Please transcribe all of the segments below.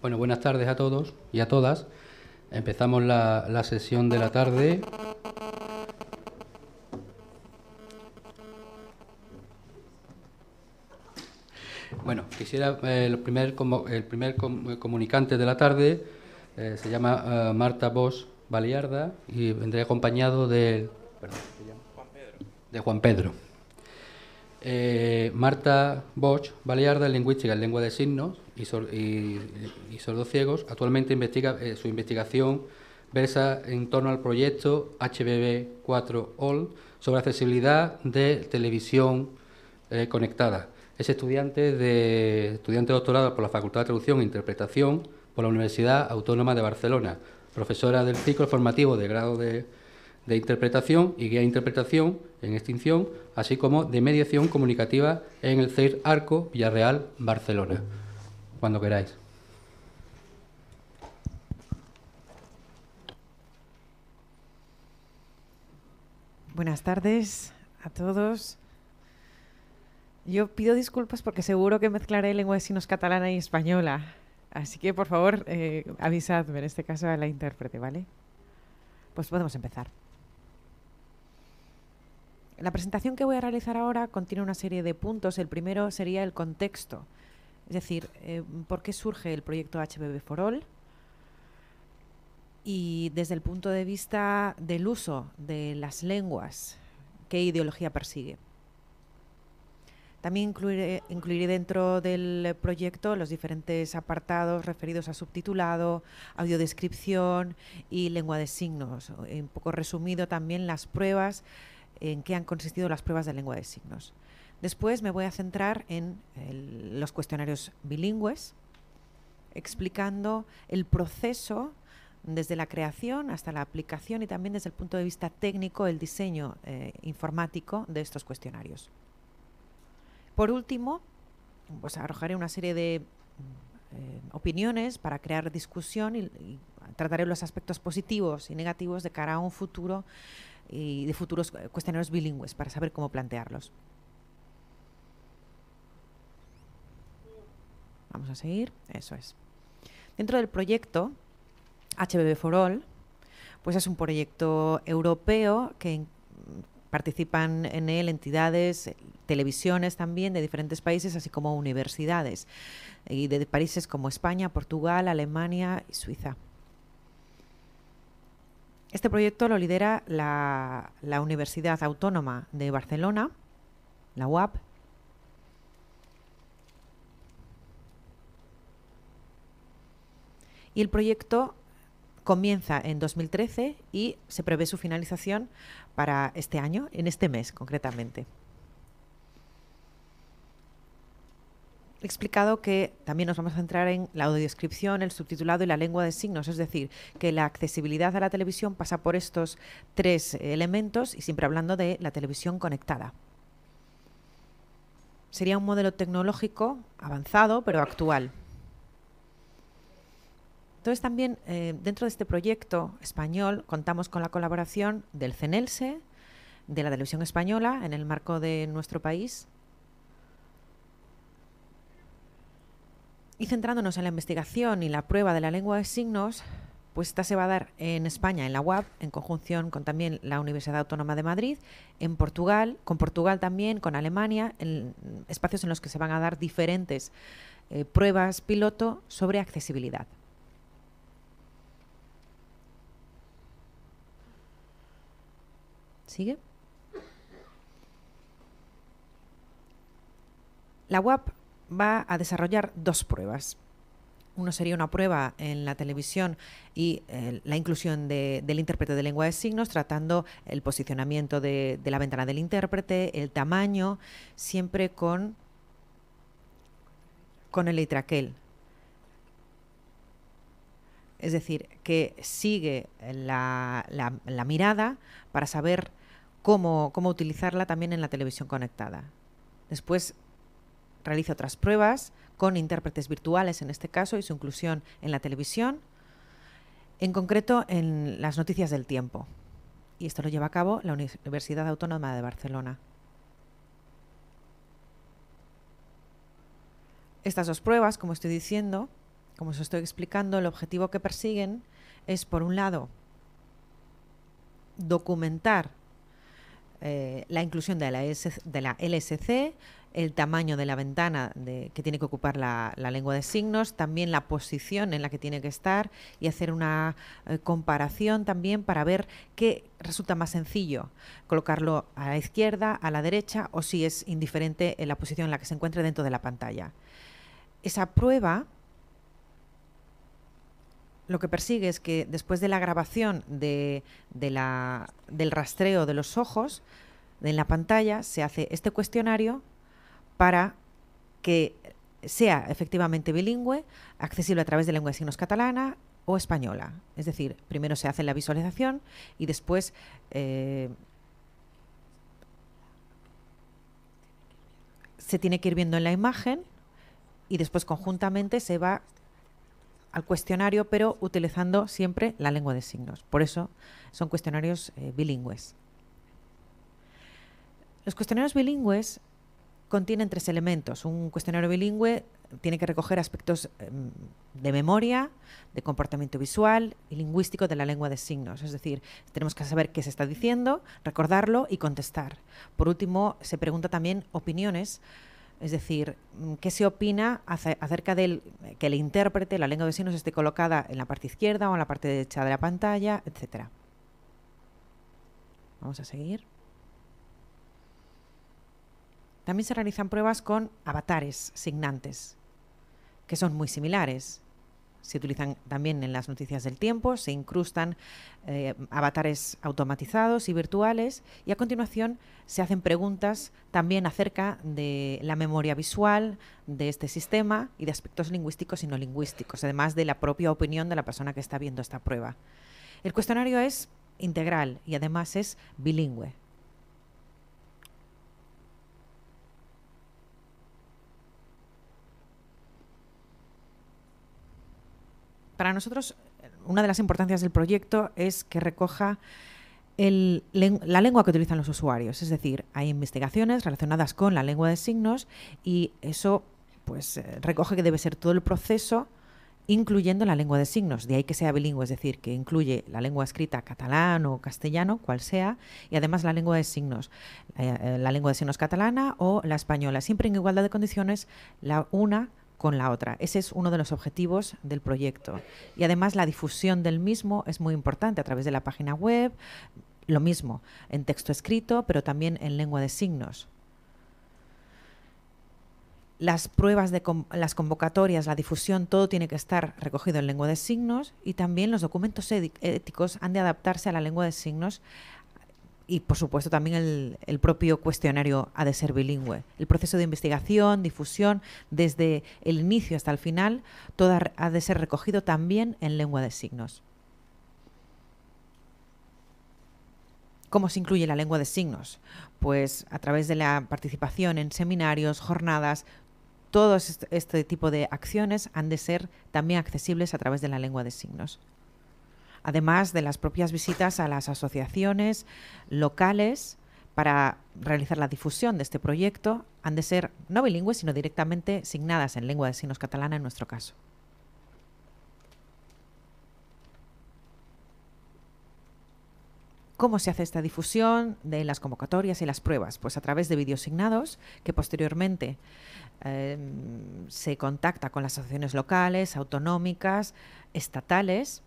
Bueno, buenas tardes a todos y a todas. Empezamos la, sesión de la tarde. Bueno, quisiera eh, el primer, el eh, primer comunicante de la tarde eh, se llama Marta Bosch Baliarda y vendré acompañado de, de Juan Pedro. Marta Bosch Baliarda, lingüística en lengua de signos, y, sor, ciegos actualmente investiga, eh, su investigación versa en torno al proyecto HBB4All sobre accesibilidad de televisión eh, conectada. Es estudiante de, estudiante doctorado por la Facultad de Traducción e Interpretación por la Universidad Autónoma de Barcelona, profesora del ciclo formativo de grado de, de interpretación y guía de interpretación en extinción, así como de mediación comunicativa en el CEIR Arco Villarreal, Barcelona. Cuando queráis. Buenas tardes a todos. Yo pido disculpas porque seguro que mezclaré lengua de signos catalana y española. Así que, por favor, eh, avisadme, en este caso, a la intérprete, ¿vale? Pues podemos empezar. La presentación que voy a realizar ahora contiene una serie de puntos. El primero sería el contexto es decir, eh, ¿por qué surge el proyecto HBB for All? Y desde el punto de vista del uso de las lenguas, ¿qué ideología persigue? También incluiré, incluiré, dentro del proyecto los diferentes apartados referidos a subtitulado, audiodescripción y lengua de signos. Un poco resumido también las pruebas, en qué han consistido las pruebas de lengua de signos. Después me voy a centrar en los cuestionarios bilingües, explicando el proceso desde la creación hasta la aplicación y también desde el punto de vista técnico el diseño eh, informático de estos cuestionarios. Por último, pues arrojaré una serie de eh, opiniones para crear discusión y, trataré los aspectos positivos y negativos de cara a un futuro y de futuros eh, cuestionarios bilingües para saber cómo plantearlos. Vamos a seguir. Eso es. Dentro del proyecto HBB for All, pues es un proyecto europeo que participan en él entidades, televisiones también de diferentes países, así como universidades, y de países como España, Portugal, Alemania y Suiza. Este proyecto lo lidera la Universidad Autónoma de Barcelona, la UAP, Y el proyecto comienza en 2013 y se prevé su finalización para este año, en este mes concretamente. He explicado que también nos vamos a centrar en la audiodescripción, el subtitulado y la lengua de signos, es decir, que la accesibilidad a la televisión pasa por estos tres elementos y siempre hablando de la televisión conectada. Sería un modelo tecnológico avanzado pero actual. Entonces también eh, dentro de este proyecto español contamos con la colaboración del CENELSE, de la televisión española, en el marco de nuestro país, Y centrándonos en la investigación y la prueba de la lengua de signos, pues esta se va a dar en España, en la UAB, en conjunción con también la Universidad Autónoma de Madrid, en Portugal, con Portugal también, con Alemania, en espacios en los que se van a dar diferentes eh, pruebas piloto sobre accesibilidad. ¿Sigue? La UAP va a desarrollar dos pruebas. Uno sería una prueba en la televisión y eh, la inclusión del intérprete de lengua de signos, tratando el posicionamiento de, la ventana del intérprete, el tamaño, siempre con, con el itraquel. Es decir, que sigue la, la mirada para saber cómo, utilizarla también en la televisión conectada. Después realiza otras pruebas con intérpretes virtuales en este caso y su inclusión en la televisión, en concreto en las noticias del tiempo. Y esto lo lleva a cabo la Universidad Autónoma de Barcelona. Estas dos pruebas, como estoy diciendo, como os estoy explicando, el objetivo que persiguen es, por un lado, documentar eh, la inclusión de la, LSC, el tamaño de la ventana que tiene que ocupar la, lengua de signos, también la posición en la que tiene que estar y hacer una eh, comparación también para ver qué resulta más sencillo, colocarlo a la izquierda, a la derecha o si es indiferente en la posición en la que se encuentre dentro de la pantalla. Esa prueba lo que persigue es que después de la grabación de, del rastreo de los ojos, en la pantalla se hace este cuestionario para que sea efectivamente bilingüe, accesible a través de lengua de signos catalana o española. Es decir, primero se hace la visualización y después... Eh, se tiene que ir viendo en la imagen y después conjuntamente se va al cuestionario, pero utilizando siempre la lengua de signos. Por eso son cuestionarios eh, bilingües. Los cuestionarios bilingües contienen tres elementos. Un cuestionario bilingüe tiene que recoger aspectos em, de memoria, de comportamiento visual y lingüístico de la lengua de signos. Es decir, tenemos que saber qué se está diciendo, recordarlo y contestar. Por último, se pregunta también opiniones es decir, mm, ¿qué se opina acerca del eh, que el intérprete, la lengua de signos, esté colocada en la parte izquierda o en la parte derecha de la pantalla, etcétera? Vamos a seguir. También se realizan pruebas con avatares signantes, que son muy similares se utilizan también en las noticias del tiempo, se incrustan eh, avatares automatizados y virtuales y a continuación se hacen preguntas también acerca de la memoria visual de este sistema y de aspectos lingüísticos y no lingüísticos, además de la propia opinión de la persona que está viendo esta prueba. El cuestionario es integral y además es bilingüe, Para nosotros, una de las importancias del proyecto es que recoja la lengua que utilizan los usuarios. Es decir, hay investigaciones relacionadas con la lengua de signos y eso pues eh, recoge que debe ser todo el proceso incluyendo la lengua de signos, de ahí que sea bilingüe, es decir, que incluye la lengua escrita catalán o castellano, cual sea, y además la lengua de signos, la, eh, eh, la lengua de signos catalana o la española, siempre en igualdad de condiciones, la una con la otra. Ese es uno de los objetivos del proyecto. Y además la difusión del mismo es muy importante a través de la página web, lo mismo, en texto escrito, pero también en lengua de signos. Las pruebas de las convocatorias, la difusión, todo tiene que estar recogido en lengua de signos y también los documentos éticos han de adaptarse a la lengua de signos y por supuesto también el, propio cuestionario ha de ser bilingüe. El proceso de investigación, difusión, desde el inicio hasta el final, todo ha de ser recogido también en lengua de signos. ¿Cómo se incluye la lengua de signos? Pues a través de la participación en seminarios, jornadas, todo este tipo de acciones han de ser también accesibles a través de la lengua de signos además de las propias visitas a las asociaciones locales para realizar la difusión de este proyecto, han de ser no bilingües, sino directamente signadas en lengua de signos catalana en nuestro caso. ¿Cómo se hace esta difusión de las convocatorias y las pruebas? Pues a través de vídeos signados que posteriormente em, se contacta con las asociaciones locales, autonómicas, estatales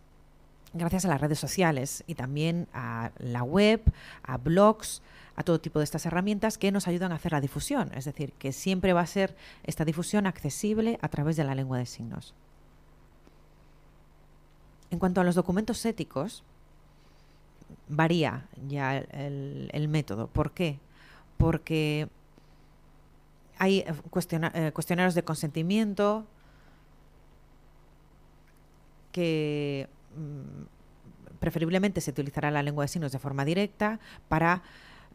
gracias a las redes sociales y también a la web, a blogs, a todo tipo de estas herramientas que nos ayudan a hacer la difusión. Es decir, que siempre va a ser esta difusión accesible a través de la lengua de signos. En cuanto a los documentos éticos, varía ya el, método. ¿Por qué? Porque hay eh, eh, cuestionarios de consentimiento que preferiblemente se utilizará la lengua de signos de forma directa para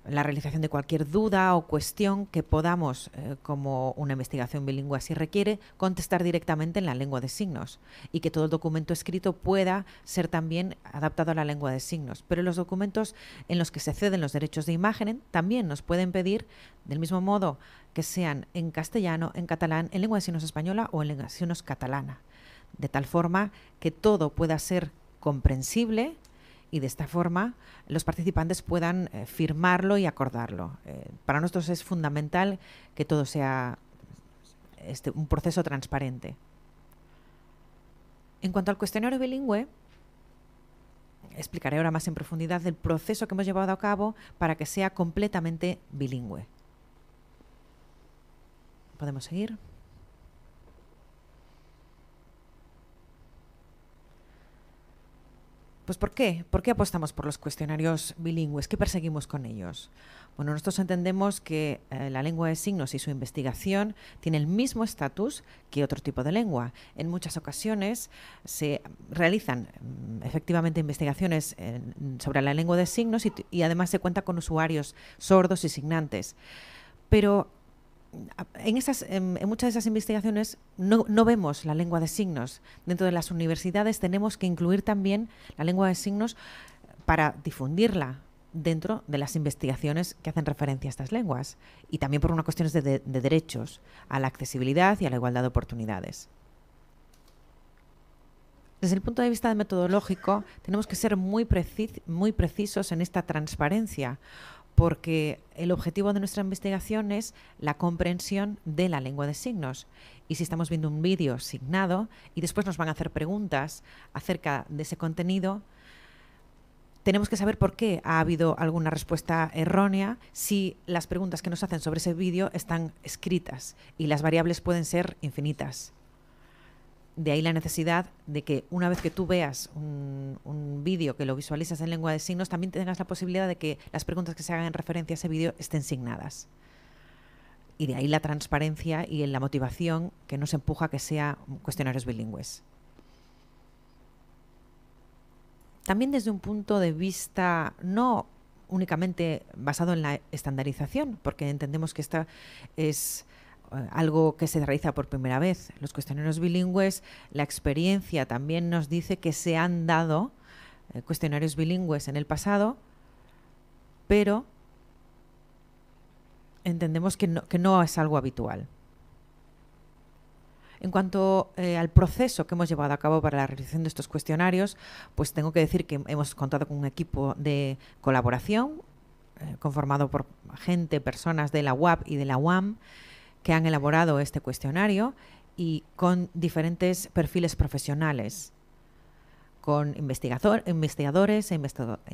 la realización de cualquier duda o cuestión que podamos, eh, como una investigación bilingüe así requiere, contestar directamente en la lengua de signos y que todo el documento escrito pueda ser también adaptado a la lengua de signos. Pero los documentos en los que se ceden los derechos de imagen también nos pueden pedir, del mismo modo, que sean en castellano, en catalán, en lengua de signos española o en lengua de signos catalana, de tal forma que todo pueda ser comprensible y de esta forma los participantes puedan eh, firmarlo y acordarlo. Eh, para nosotros es fundamental que todo sea este, un proceso transparente. En cuanto al cuestionario bilingüe, explicaré ahora más en profundidad el proceso que hemos llevado a cabo para que sea completamente bilingüe. ¿Podemos seguir? Pues ¿por qué? ¿Por qué apostamos por los cuestionarios bilingües? ¿Qué perseguimos con ellos? Bueno, nosotros entendemos que eh, la lengua de signos y su investigación tiene el mismo estatus que otro tipo de lengua. En muchas ocasiones se realizan mm, efectivamente investigaciones sobre la lengua de signos y, y además se cuenta con usuarios sordos y signantes. Pero en, muchas de esas investigaciones no, vemos la lengua de signos. Dentro de las universidades tenemos que incluir también la lengua de signos para difundirla dentro de las investigaciones que hacen referencia a estas lenguas y también por unas cuestiones de, derechos a la accesibilidad y a la igualdad de oportunidades. Desde el punto de vista metodológico, tenemos que ser muy precisos en esta transparencia, porque el objetivo de nuestra investigación es la comprensión de la lengua de signos. Y si estamos viendo un vídeo signado y después nos van a hacer preguntas acerca de ese contenido, tenemos que saber por qué ha habido alguna respuesta errónea si las preguntas que nos hacen sobre ese vídeo están escritas y las variables pueden ser infinitas de ahí la necesidad de que una vez que tú veas un, vídeo que lo visualizas en lengua de signos, también tengas la posibilidad de que las preguntas que se hagan en referencia a ese vídeo estén signadas. Y de ahí la transparencia y la motivación que nos empuja a que sea cuestionarios bilingües. También desde un punto de vista no únicamente basado en la estandarización, porque entendemos que esta es eh, algo que se realiza por primera vez. Los cuestionarios bilingües, la experiencia también nos dice que se han dado eh, cuestionarios bilingües en el pasado, pero entendemos que no, es algo habitual. En cuanto eh, al proceso que hemos llevado a cabo para la realización de estos cuestionarios, pues tengo que decir que hemos contado con un equipo de colaboración conformado por gente, personas de la UAP y de la UAM, que han elaborado este cuestionario y con diferentes perfiles profesionales, con investigadores e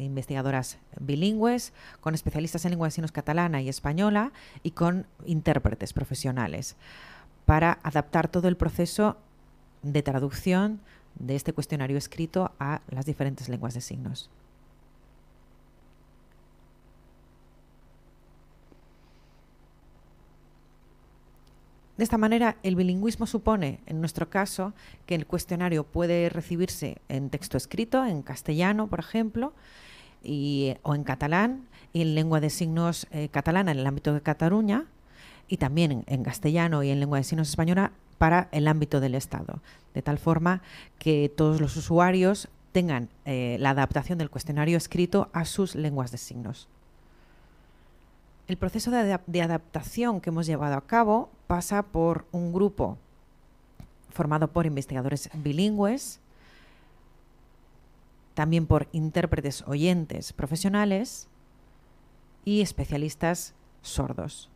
investigadoras bilingües, con especialistas en lenguas de signos catalana y española y con intérpretes profesionales, para adaptar todo el proceso de traducción de este cuestionario escrito a las diferentes lenguas de signos. De esta manera, el bilingüismo supone, en nuestro caso, que el cuestionario puede recibirse en texto escrito, en castellano, por ejemplo, o en catalán, y en lengua de signos eh, catalana en el ámbito de Cataluña, y también en, castellano y en lengua de signos española para el ámbito del Estado, de tal forma que todos los usuarios tengan eh, la adaptación del cuestionario escrito a sus lenguas de signos el proceso de, adaptación que hemos llevado a cabo pasa por un grupo formado por investigadores bilingües, también por intérpretes oyentes profesionales y especialistas sordos,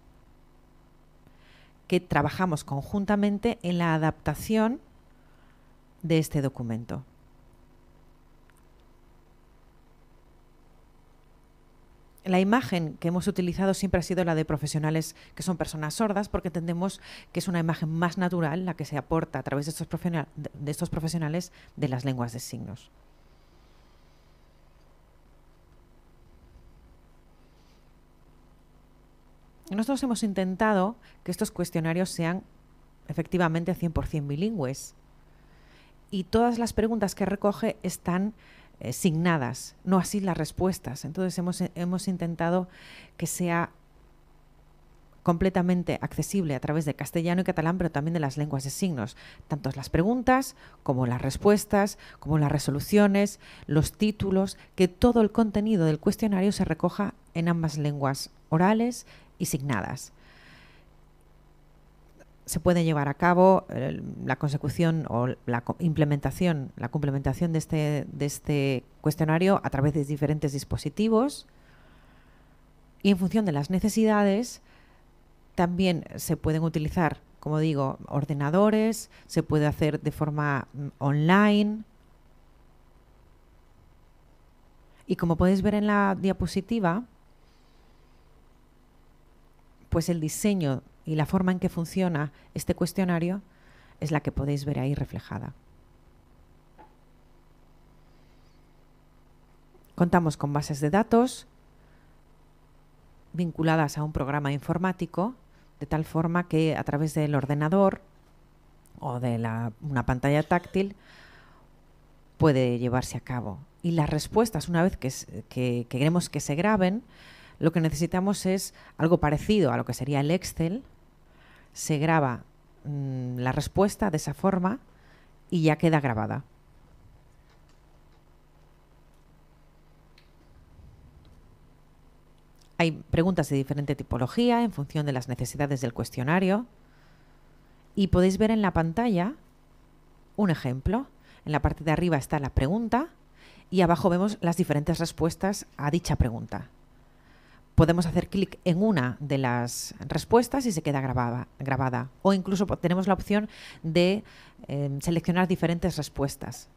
que trabajamos conjuntamente en la adaptación de este documento. la imagen que hemos utilizado siempre ha sido la de profesionales que son personas sordas, porque entendemos que es una imagen más natural la que se aporta a través de estos, profesionales de las lenguas de signos. Nosotros hemos intentado que estos cuestionarios sean efectivamente 100% bilingües. Y todas las preguntas que recoge están eh, no así las respuestas. Entonces hemos, eh, hemos intentado que sea completamente accesible a través de castellano y catalán, pero también de las lenguas de signos, tanto las preguntas como las respuestas, como las resoluciones, los títulos, que todo el contenido del cuestionario se recoja en ambas lenguas orales y signadas se puede llevar a cabo la consecución o la implementación, la complementación este, de este, cuestionario a través de diferentes dispositivos y en función de las necesidades también se pueden utilizar, como digo, ordenadores, se puede hacer de forma mm, online. Y como podéis ver en la diapositiva, pues el diseño y la forma en que funciona este cuestionario es la que podéis ver ahí reflejada. Contamos con bases de datos vinculadas a un programa informático, de tal forma que a través del ordenador o de una pantalla táctil puede llevarse a cabo. Y las respuestas, una vez que, que queremos que se graben, lo que necesitamos es algo parecido a lo que sería el Excel, se graba mm, la respuesta de esa forma y ya queda grabada. Hay preguntas de diferente tipología en función de las necesidades del cuestionario y podéis ver en la pantalla un ejemplo. En la parte de arriba está la pregunta y abajo vemos las diferentes respuestas a dicha pregunta podemos hacer clic en una de las respuestas y se queda grabada, grabada. O incluso tenemos la opción de em, seleccionar diferentes respuestas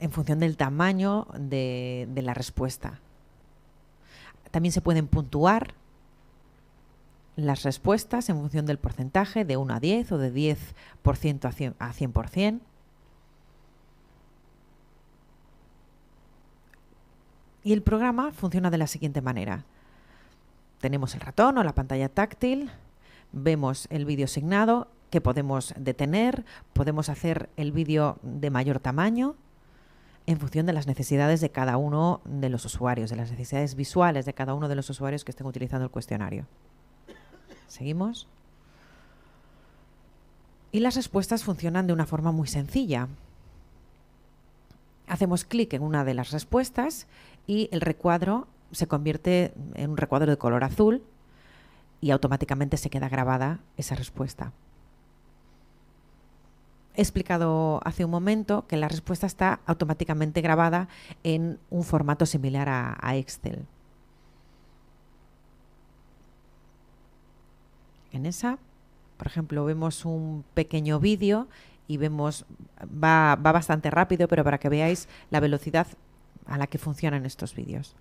en función del tamaño de, la respuesta. También se pueden puntuar las respuestas en función del porcentaje de 1 a 10 o de 10% a 100%. A 100%. Y el programa funciona de la siguiente manera. Tenemos el ratón o la pantalla táctil, vemos el vídeo asignado que podemos detener, podemos hacer el vídeo de mayor tamaño en función de las necesidades de cada uno de los usuarios, de las necesidades visuales de cada uno de los usuarios que estén utilizando el cuestionario. ¿Seguimos? Y las respuestas funcionan de una forma muy sencilla hacemos clic en una de las respuestas y el recuadro se convierte en un recuadro de color azul y automáticamente se queda grabada esa respuesta. He explicado hace un momento que la respuesta está automáticamente grabada en un formato similar a, Excel. En esa, por ejemplo, vemos un pequeño vídeo y vemos, va, va bastante rápido, pero para que veáis la velocidad a la que funcionan estos vídeos.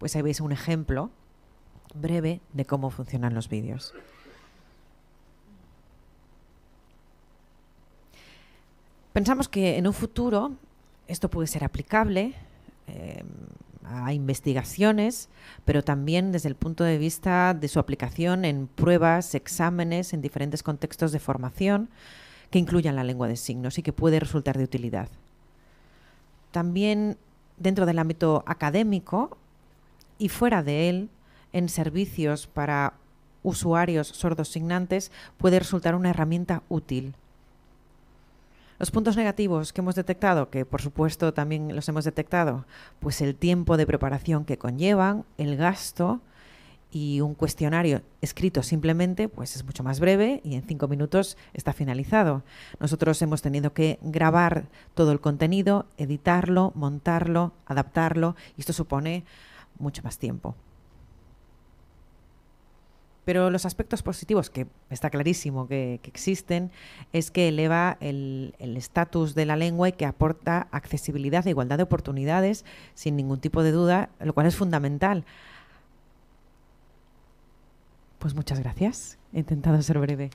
pues ahí veis un ejemplo breve de cómo funcionan los vídeos. Pensamos que en un futuro esto puede ser aplicable eh, a investigaciones, pero también desde el punto de vista de su aplicación en pruebas, exámenes, en diferentes contextos de formación que incluyan la lengua de signos y que puede resultar de utilidad. También dentro del ámbito académico y fuera de él, en servicios para usuarios sordos signantes, puede resultar una herramienta útil. Los puntos negativos que hemos detectado, que por supuesto también los hemos detectado, pues el tiempo de preparación que conllevan, el gasto, y un cuestionario escrito simplemente, pues es mucho más breve y en cinco minutos está finalizado. Nosotros hemos tenido que grabar todo el contenido, editarlo, montarlo, adaptarlo y esto supone mucho más tiempo. Pero los aspectos positivos, que está clarísimo que, existen, es que eleva el estatus de la lengua y que aporta accesibilidad e igualdad de oportunidades sin ningún tipo de duda, lo cual es fundamental pues muchas gracias. He intentado ser breve.